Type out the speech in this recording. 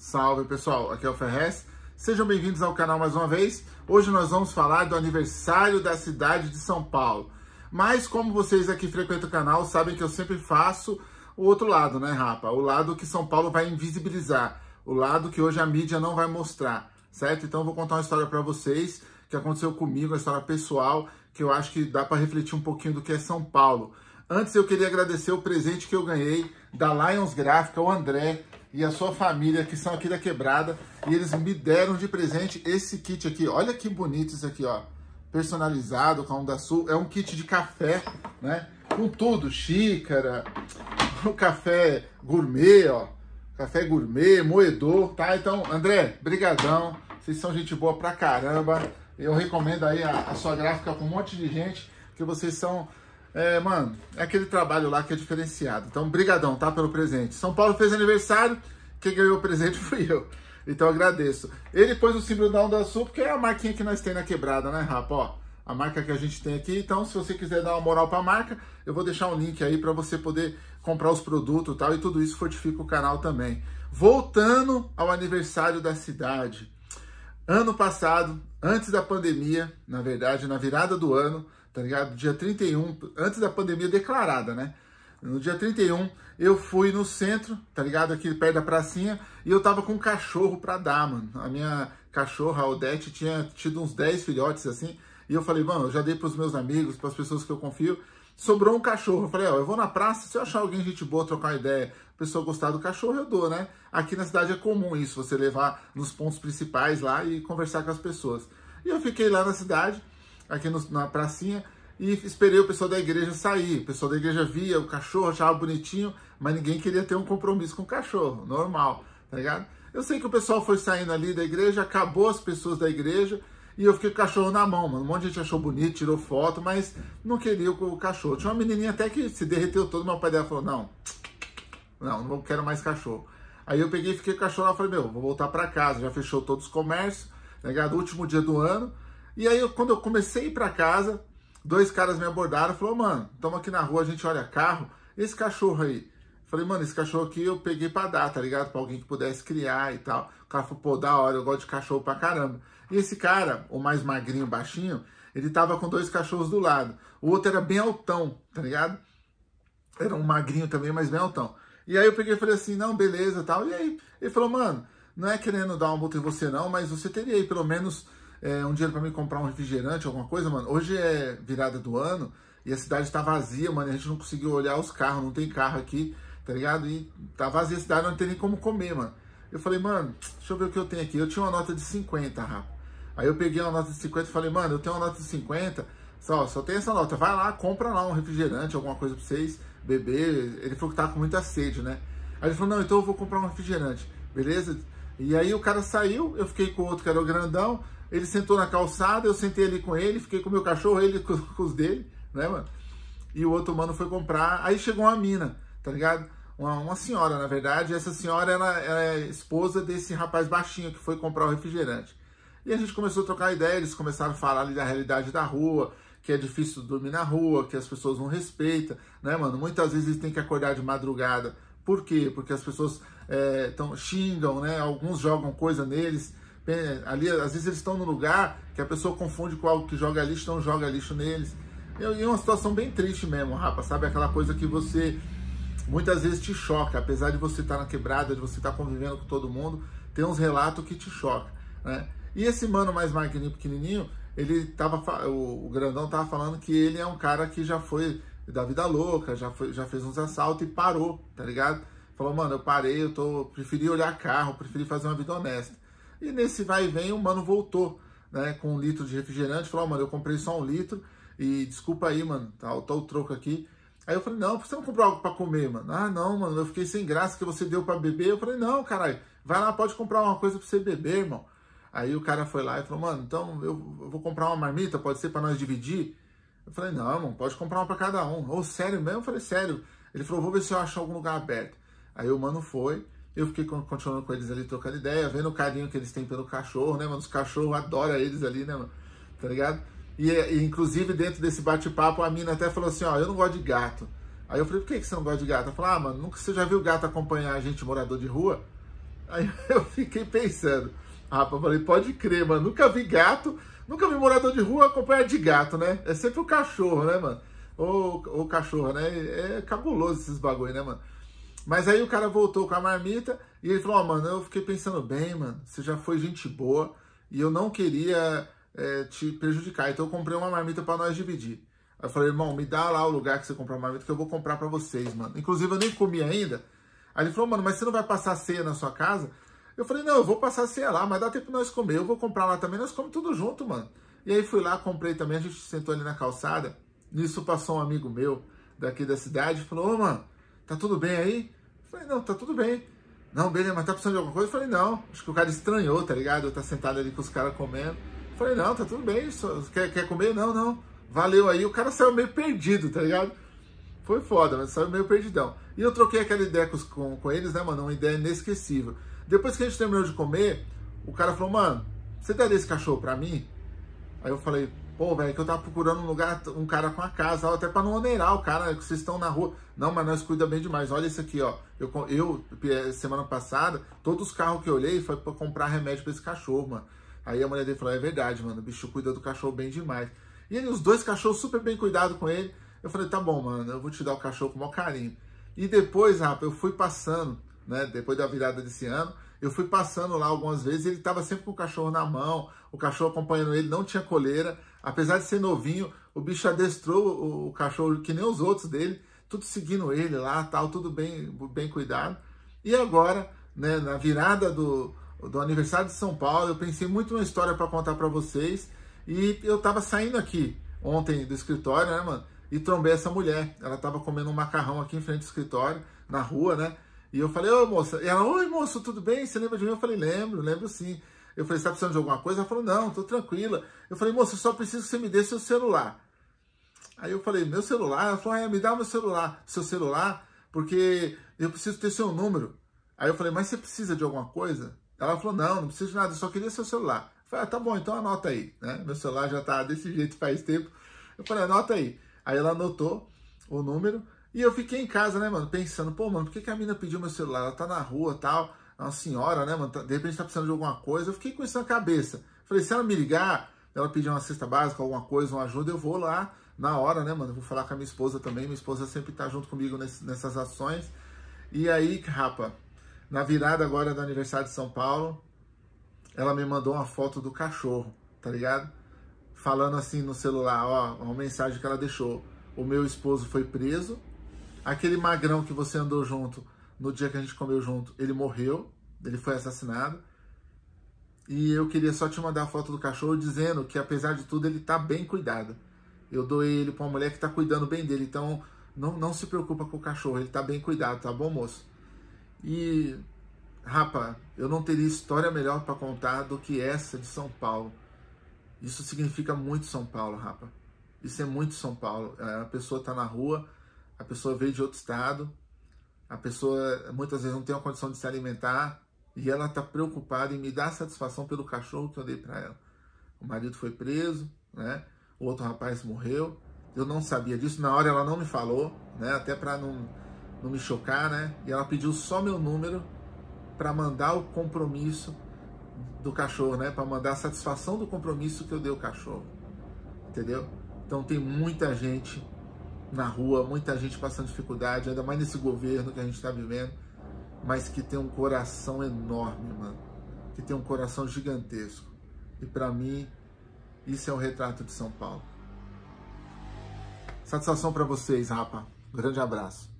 Salve pessoal, aqui é o Ferrez. Sejam bem-vindos ao canal mais uma vez. Hoje nós vamos falar do aniversário da cidade de São Paulo. Mas como vocês aqui frequentam o canal, sabem que eu sempre faço o outro lado, né, rapa? O lado que São Paulo vai invisibilizar, o lado que hoje a mídia não vai mostrar, certo? Então eu vou contar uma história para vocês que aconteceu comigo, uma história pessoal, que eu acho que dá para refletir um pouquinho do que é São Paulo. Antes eu queria agradecer o presente que eu ganhei da Lions Gráfica, o André, e a sua família, que são aqui da Quebrada. E eles me deram de presente esse kit aqui. Olha que bonito isso aqui, ó. Personalizado com a Onda Sul. É um kit de café, né? Com tudo, xícara, o café gourmet, ó. Café gourmet, moedor, tá? Então, André, brigadão. Vocês são gente boa pra caramba. Eu recomendo aí a, a sua gráfica com um monte de gente, que vocês são é, mano, é aquele trabalho lá que é diferenciado. Então, brigadão, tá, pelo presente. São Paulo fez aniversário, quem ganhou o presente fui eu. Então, agradeço. Ele pôs o símbolo da Onda Sul, porque é a marquinha que nós tem na quebrada, né, rapa? Ó, a marca que a gente tem aqui. Então, se você quiser dar uma moral pra marca, eu vou deixar um link aí para você poder comprar os produtos e tal. E tudo isso fortifica o canal também. Voltando ao aniversário da cidade. Ano passado, antes da pandemia, na verdade, na virada do ano, tá ligado? Dia 31, antes da pandemia declarada, né? No dia 31, eu fui no centro, tá ligado? Aqui perto da pracinha, e eu tava com um cachorro pra dar, mano. A minha cachorra, a Odete, tinha tido uns 10 filhotes assim. E eu falei, mano, eu já dei pros meus amigos, pras pessoas que eu confio. Sobrou um cachorro. Eu falei, ó, eu vou na praça, se eu achar alguém gente boa, trocar uma ideia, pessoa gostar do cachorro, eu dou, né? Aqui na cidade é comum isso, você levar nos pontos principais lá e conversar com as pessoas. E eu fiquei lá na cidade aqui no, na pracinha e esperei o pessoal da igreja sair. O pessoal da igreja via o cachorro, achava bonitinho, mas ninguém queria ter um compromisso com o cachorro, normal, tá ligado? Eu sei que o pessoal foi saindo ali da igreja, acabou as pessoas da igreja e eu fiquei com o cachorro na mão, mano. Um monte de gente achou bonito, tirou foto, mas não queria o cachorro. Tinha uma menininha até que se derreteu todo, meu pai dela falou: não, não, não quero mais cachorro. Aí eu peguei e fiquei com o cachorro lá, falei: meu, vou voltar para casa. Já fechou todos os comércios, tá ligado? Último dia do ano. E aí, quando eu comecei a ir para casa, dois caras me abordaram e falaram, mano, estamos aqui na rua, a gente olha carro, esse cachorro aí. Falei, mano, esse cachorro aqui eu peguei pra dar, tá ligado? Pra alguém que pudesse criar e tal. O cara falou, pô, da hora, eu gosto de cachorro pra caramba. E esse cara, o mais magrinho, baixinho, ele tava com dois cachorros do lado. O outro era bem altão, tá ligado? Era um magrinho também, mas bem altão. E aí eu peguei e falei assim, não, beleza e tal. E aí ele falou, mano, não é querendo dar uma multa em você não, mas você teria aí pelo menos é, um dinheiro para mim comprar um refrigerante, alguma coisa, mano. Hoje é virada do ano e a cidade está vazia, mano. A gente não conseguiu olhar os carros, não tem carro aqui, tá ligado? E tá vazia a cidade, não tem nem como comer, mano. Eu falei, mano, deixa eu ver o que eu tenho aqui. Eu tinha uma nota de 50, rapaz. Aí eu peguei uma nota de 50 e falei, mano, eu tenho uma nota de 50, só, só tem essa nota. Vai lá, compra lá um refrigerante, alguma coisa pra vocês beber. Ele falou que tava com muita sede, né? Aí ele falou, não, então eu vou comprar um refrigerante. Beleza? E aí o cara saiu, eu fiquei com o outro que era o grandão, ele sentou na calçada, eu sentei ali com ele, fiquei com o meu cachorro, ele com, com os dele, né, mano? E o outro mano foi comprar, aí chegou uma mina, tá ligado? Uma, uma senhora, na verdade, essa senhora ela, ela é esposa desse rapaz baixinho que foi comprar o refrigerante. E a gente começou a trocar ideia, eles começaram a falar ali da realidade da rua, que é difícil dormir na rua, que as pessoas não respeitam, né, mano? Muitas vezes eles têm que acordar de madrugada. Por quê? Porque as pessoas é, tão, xingam, né? Alguns jogam coisa neles. Ali, às vezes eles estão no lugar que a pessoa confunde com algo que joga lixo, então joga lixo neles. E é uma situação bem triste mesmo, rapaz, sabe? Aquela coisa que você muitas vezes te choca, apesar de você estar na quebrada, de você estar convivendo com todo mundo, tem uns relatos que te choca, né? E esse mano mais magrinho, pequenininho, ele tava, o, grandão tava falando que ele é um cara que já foi da vida louca, já, foi, já fez uns assaltos e parou, tá ligado? Falou, mano, eu parei, eu tô, preferi olhar carro, preferi fazer uma vida honesta. E nesse vai e vem, o mano voltou, né, com um litro de refrigerante. Falou, oh, mano, eu comprei só um litro e desculpa aí, mano, tá, tá o troco aqui. Aí eu falei, não, você não comprou algo pra comer, mano? Ah, não, mano, eu fiquei sem graça que você deu para beber. Eu falei, não, caralho, vai lá, pode comprar uma coisa pra você beber, irmão. Aí o cara foi lá e falou, mano, então eu vou comprar uma marmita, pode ser para nós dividir? Eu falei, não, mano, pode comprar uma para cada um. Ô, oh, sério mesmo? Eu falei, sério. Ele falou, vou ver se eu acho algum lugar aberto. Aí o mano foi, eu fiquei continuando com eles ali, trocando ideia, vendo o carinho que eles têm pelo cachorro, né, mano? Os cachorros adoram eles ali, né, mano? Tá ligado? E, e inclusive dentro desse bate-papo, a mina até falou assim: ó, eu não gosto de gato. Aí eu falei: por que, que você não gosta de gato? Ela falou: ah, mano, nunca você já viu gato acompanhar a gente morador de rua? Aí eu fiquei pensando. Rapaz, eu falei: pode crer, mano, nunca vi gato, nunca vi morador de rua acompanhar de gato, né? É sempre o cachorro, né, mano? Ou o cachorro, né? É cabuloso esses bagulho, né, mano? Mas aí o cara voltou com a marmita e ele falou: Ó, oh, mano, eu fiquei pensando bem, mano, você já foi gente boa e eu não queria é, te prejudicar, então eu comprei uma marmita para nós dividir. Aí eu falei: irmão, me dá lá o lugar que você comprou a marmita que eu vou comprar para vocês, mano. Inclusive eu nem comi ainda. Aí ele falou: mano, mas você não vai passar ceia na sua casa? Eu falei: não, eu vou passar ceia lá, mas dá tempo nós comer, eu vou comprar lá também, nós comemos tudo junto, mano. E aí fui lá, comprei também, a gente sentou ali na calçada. Nisso passou um amigo meu daqui da cidade e falou: ô, mano, tá tudo bem aí? Falei, não, tá tudo bem. Não, beleza, mas tá precisando de alguma coisa? Falei, não. Acho que o cara estranhou, tá ligado? Eu tá sentado ali com os caras comendo. Falei, não, tá tudo bem. Só, quer, quer comer? Não, não. Valeu aí. O cara saiu meio perdido, tá ligado? Foi foda, mas saiu meio perdidão. E eu troquei aquela ideia com, com, com eles, né, mano? Uma ideia inesquecível. Depois que a gente terminou de comer, o cara falou, mano, você daria esse cachorro pra mim? Aí eu falei, Pô, velho, que eu tava procurando um lugar, um cara com a casa, até para não onerar o cara, que vocês estão na rua. Não, mas nós cuida bem demais. Olha isso aqui, ó. Eu, eu é, semana passada, todos os carros que eu olhei foi para comprar remédio para esse cachorro, mano. Aí a mulher dele falou: é verdade, mano, o bicho cuida do cachorro bem demais. E ele, os dois cachorros super bem cuidado com ele. Eu falei: tá bom, mano, eu vou te dar o cachorro com o maior carinho. E depois, rapaz, eu fui passando, né, depois da virada desse ano, eu fui passando lá algumas vezes, ele tava sempre com o cachorro na mão, o cachorro acompanhando ele, não tinha coleira. Apesar de ser novinho, o bicho adestrou o, o cachorro que nem os outros dele, tudo seguindo ele lá, tal, tudo bem, bem cuidado. E agora, né, na virada do, do aniversário de São Paulo, eu pensei muito numa história para contar para vocês. E eu tava saindo aqui ontem do escritório, né, mano? E trombei essa mulher. Ela tava comendo um macarrão aqui em frente do escritório, na rua, né? E eu falei, ô moça, e ela, oi moço, tudo bem? Você lembra de mim? Eu falei, lembro, lembro sim. Eu falei, você tá precisando de alguma coisa? Ela falou, não, tô tranquila. Eu falei, moça, eu só preciso que você me dê seu celular. Aí eu falei, meu celular? Ela falou, é, me dá meu celular. Seu celular? Porque eu preciso ter seu número. Aí eu falei, mas você precisa de alguma coisa? Ela falou, não, não preciso de nada, eu só queria seu celular. Eu falei, ah, tá bom, então anota aí. Né? Meu celular já tá desse jeito faz tempo. Eu falei, anota aí. Aí ela anotou o número. E eu fiquei em casa, né, mano, pensando, pô, mano, por que, que a mina pediu meu celular? Ela tá na rua tal. É uma senhora, né, mano? Tá, de repente tá precisando de alguma coisa. Eu fiquei com isso na cabeça. Falei, se ela me ligar, ela pedir uma cesta básica, alguma coisa, uma ajuda, eu vou lá na hora, né, mano? Eu vou falar com a minha esposa também. Minha esposa sempre tá junto comigo nesse, nessas ações. E aí, rapa, na virada agora do aniversário de São Paulo, ela me mandou uma foto do cachorro, tá ligado? Falando assim no celular, ó, uma mensagem que ela deixou. O meu esposo foi preso. Aquele magrão que você andou junto no dia que a gente comeu junto, ele morreu, ele foi assassinado. E eu queria só te mandar a foto do cachorro dizendo que, apesar de tudo, ele está bem cuidado. Eu doei ele para uma mulher que está cuidando bem dele, então não, não se preocupa com o cachorro, ele está bem cuidado, tá bom, moço? E, rapa, eu não teria história melhor para contar do que essa de São Paulo. Isso significa muito São Paulo, rapa. Isso é muito São Paulo. É, a pessoa está na rua, a pessoa veio de outro estado, a pessoa muitas vezes não tem a condição de se alimentar e ela está preocupada em me dar satisfação pelo cachorro que eu dei para ela. O marido foi preso, né? O outro rapaz morreu. Eu não sabia disso. Na hora ela não me falou, né? Até para não, não me chocar, né? E ela pediu só meu número para mandar o compromisso do cachorro, né? Para mandar a satisfação do compromisso que eu dei ao cachorro. Entendeu? Então tem muita gente na rua, muita gente passando dificuldade, ainda mais nesse governo que a gente está vivendo, mas que tem um coração enorme, mano. Que tem um coração gigantesco. E para mim, isso é o um retrato de São Paulo. Satisfação para vocês, rapa. Grande abraço.